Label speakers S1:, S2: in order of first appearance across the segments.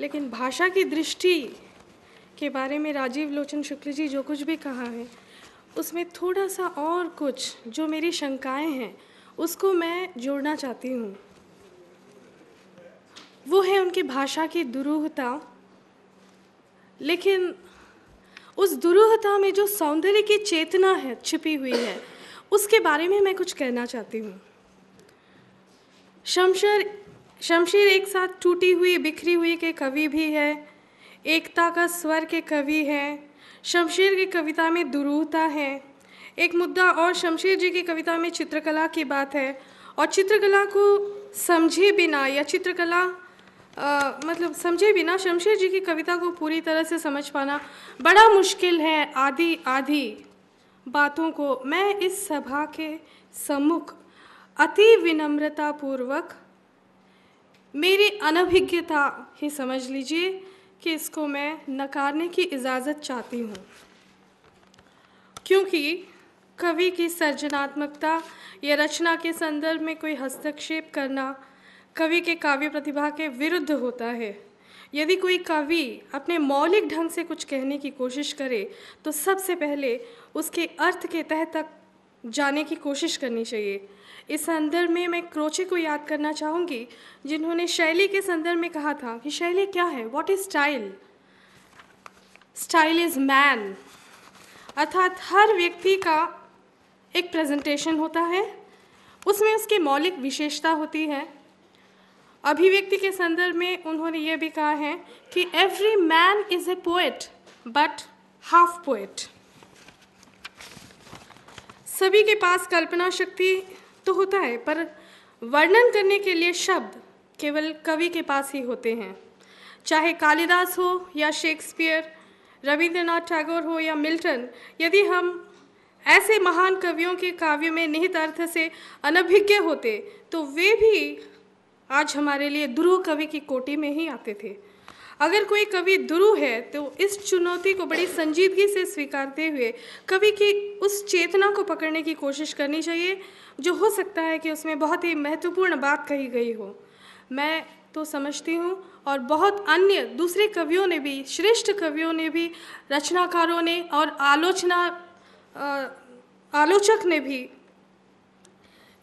S1: लेकिन भाषा की दृष्टि के बारे में राजीव लोचन शुक्ल जी जो कुछ भी कहा है उसमें थोड़ा सा और कुछ जो मेरी शंकाएं हैं उसको मैं जोड़ना चाहती हूँ वो है उनकी भाषा की दुरूहता लेकिन उस दुरूहता में जो सौंदर्य की चेतना है छिपी हुई है उसके बारे में मैं कुछ कहना चाहती हूँ शमशर शमशीर एक साथ टूटी हुई बिखरी हुई के कवि भी है एकता का स्वर के कवि है शमशीर की कविता में दुरूहता है एक मुद्दा और शमशीर जी की कविता में चित्रकला की बात है और चित्रकला को समझे बिना या चित्रकला आ, मतलब समझे बिना शमशेर जी की कविता को पूरी तरह से समझ पाना बड़ा मुश्किल है आधी आधी बातों को मैं इस सभा के सम्मुख अति विनम्रतापूर्वक मेरी अनभिज्ञता ही समझ लीजिए कि इसको मैं नकारने की इजाज़त चाहती हूँ क्योंकि कवि की सृजनात्मकता या रचना के संदर्भ में कोई हस्तक्षेप करना कवि के काव्य प्रतिभा के विरुद्ध होता है यदि कोई कवि अपने मौलिक ढंग से कुछ कहने की कोशिश करे तो सबसे पहले उसके अर्थ के तह तक जाने की कोशिश करनी चाहिए इस संदर्भ में मैं क्रोचे को याद करना चाहूँगी जिन्होंने शैली के संदर्भ में कहा था कि शैली क्या है what is style style is man अर्थात हर व्यक्ति का एक प्रेजेंटेशन होता है उसमें उसकी मौलिक विशेषता होती है अभिव्यक्ति के संदर्भ में उन्होंने ये भी कहा है कि every man is a poet but half poet सभी के पास कल्पना शक्ति तो होता है पर वर्णन करने के लिए शब्द केवल कवि के पास ही होते हैं चाहे कालिदास हो या शेक्सपियर रविंद्रनाथ टैगोर हो या मिल्टन यदि हम ऐसे महान कवियों के काव्य में निहित अर्थ से अनभिज्ञ होते तो वे भी आज हमारे लिए ध्रुव कवि की कोटि में ही आते थे अगर कोई कवि दुरु है तो इस चुनौती को बड़ी संजीदगी से स्वीकारते हुए कवि की उस चेतना को पकड़ने की कोशिश करनी चाहिए जो हो सकता है कि उसमें बहुत ही महत्वपूर्ण बात कही गई हो मैं तो समझती हूँ और बहुत अन्य दूसरे कवियों ने भी श्रेष्ठ कवियों ने भी रचनाकारों ने और आलोचना आलोचक ने भी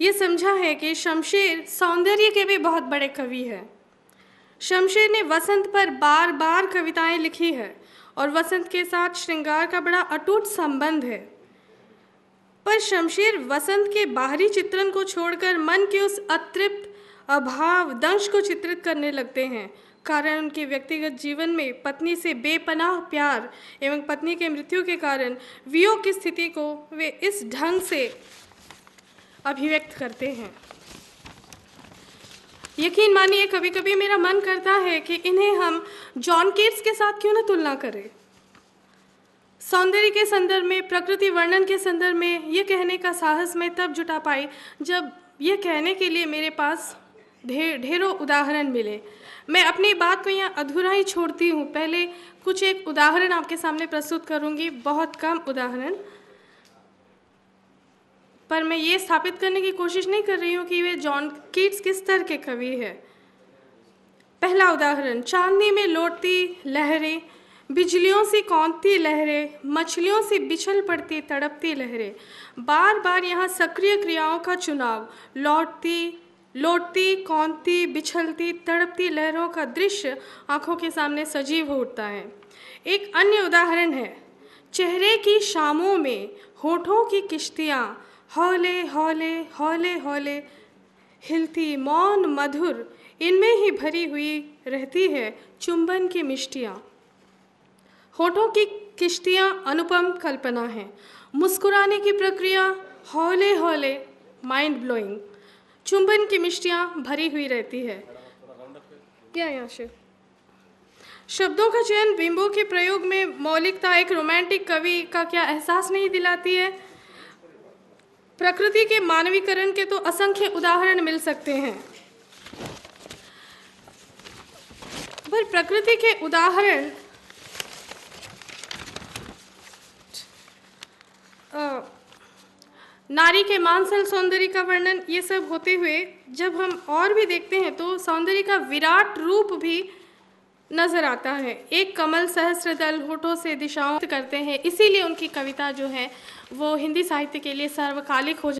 S1: ये समझा है कि शमशेर सौंदर्य के भी बहुत बड़े कवि हैं शमशेर ने वसंत पर बार बार कविताएं लिखी है और वसंत के साथ श्रृंगार का बड़ा अटूट संबंध है पर शमशेर वसंत के बाहरी चित्रण को छोड़कर मन के उस अतृप्त अभाव दंश को चित्रित करने लगते हैं कारण उनके व्यक्तिगत जीवन में पत्नी से बेपनाह प्यार एवं पत्नी के मृत्यु के कारण वियोग की स्थिति को वे इस ढंग से अभिव्यक्त करते हैं यकीन मानिए कभी कभी मेरा मन करता है कि इन्हें हम जॉन केट्स के साथ क्यों ना तुलना करें सौंदर्य के संदर्भ में प्रकृति वर्णन के संदर्भ में यह कहने का साहस मैं तब जुटा पाई जब यह कहने के लिए मेरे पास ढेरों धे, ढेरों उदाहरण मिले मैं अपनी बात को यहाँ अधूरा ही छोड़ती हूँ पहले कुछ एक उदाहरण आपके सामने प्रस्तुत करूँगी बहुत कम उदाहरण पर मैं ये स्थापित करने की कोशिश नहीं कर रही हूँ कि वे जॉन कीट्स किस तरह के कवि है पहला उदाहरण चांदनी में लौटती लहरें बिजलियों से कौंतती लहरें मछलियों से बिछल पड़ती तड़पती लहरें बार बार यहाँ सक्रिय क्रियाओं का चुनाव लौटती लौटती कौनती बिछलती तड़पती लहरों का दृश्य आंखों के सामने सजीव होता उठता है एक अन्य उदाहरण है चेहरे की शामों में होठों की किश्तियाँ हौले हौले हौले हौले हिलती मौन मधुर इनमें ही भरी हुई रहती है चुंबन की मिष्टियाँ होठों की किश्तियाँ अनुपम कल्पना हैं मुस्कुराने की प्रक्रिया हौले हौले माइंड ब्लोइंग चुंबन की मिष्टियाँ भरी हुई रहती है या या शिव शब्दों का चयन बिंबों के प्रयोग में मौलिकता एक रोमांटिक कवि का क्या एहसास नहीं दिलाती है प्रकृति के मानवीकरण के तो असंख्य उदाहरण मिल सकते हैं पर प्रकृति के उदाहरण नारी के मानसल सौंदर्य का वर्णन ये सब होते हुए जब हम और भी देखते हैं तो सौंदर्य का विराट रूप भी नजर आता है एक कमल सहस्र दल होठों से दिशाओं करते हैं इसीलिए उनकी कविता जो है वो हिंदी साहित्य के लिए सर्वकालिक हो